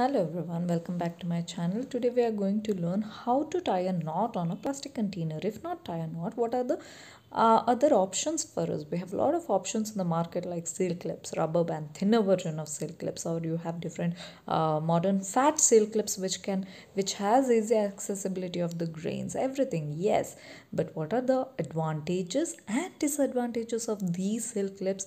hello everyone welcome back to my channel today we are going to learn how to tie a knot on a plastic container if not tie a knot what are the uh, other options for us we have a lot of options in the market like seal clips rubber band thinner version of seal clips or you have different uh, modern fat seal clips which can which has easy accessibility of the grains everything yes but what are the advantages and disadvantages of these seal clips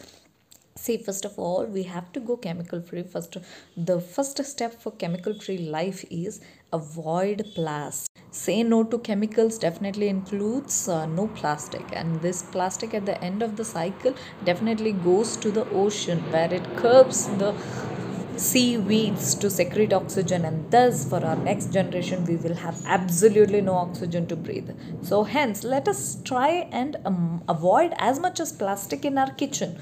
see first of all we have to go chemical free first the first step for chemical free life is avoid plastic say no to chemicals definitely includes uh, no plastic and this plastic at the end of the cycle definitely goes to the ocean where it curbs the seaweeds to secrete oxygen and thus for our next generation we will have absolutely no oxygen to breathe so hence let us try and um, avoid as much as plastic in our kitchen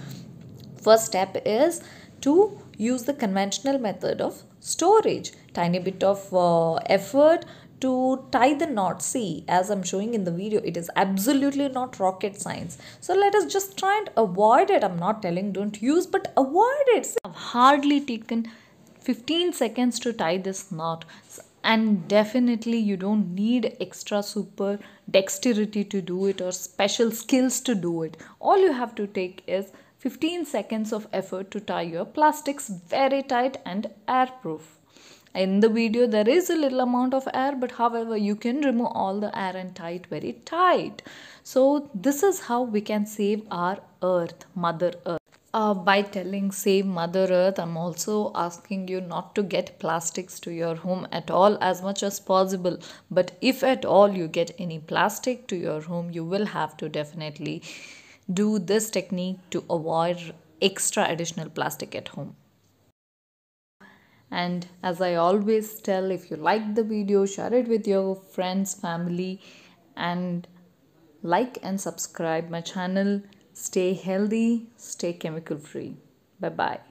First step is to use the conventional method of storage. Tiny bit of uh, effort to tie the knot see as i'm showing in the video it is absolutely not rocket science so let us just try and avoid it i'm not telling don't use but avoid it i've hardly taken 15 seconds to tie this knot and definitely you don't need extra super dexterity to do it or special skills to do it all you have to take is 15 seconds of effort to tie your plastics very tight and airproof. In the video there is a little amount of air but however you can remove all the air and tie it very tight. So this is how we can save our earth, mother earth. Uh, by telling save mother earth i'm also asking you not to get plastics to your home at all as much as possible but if at all you get any plastic to your home you will have to definitely do this technique to avoid extra additional plastic at home. And as I always tell, if you like the video, share it with your friends, family, and like and subscribe my channel. Stay healthy, stay chemical free. Bye bye.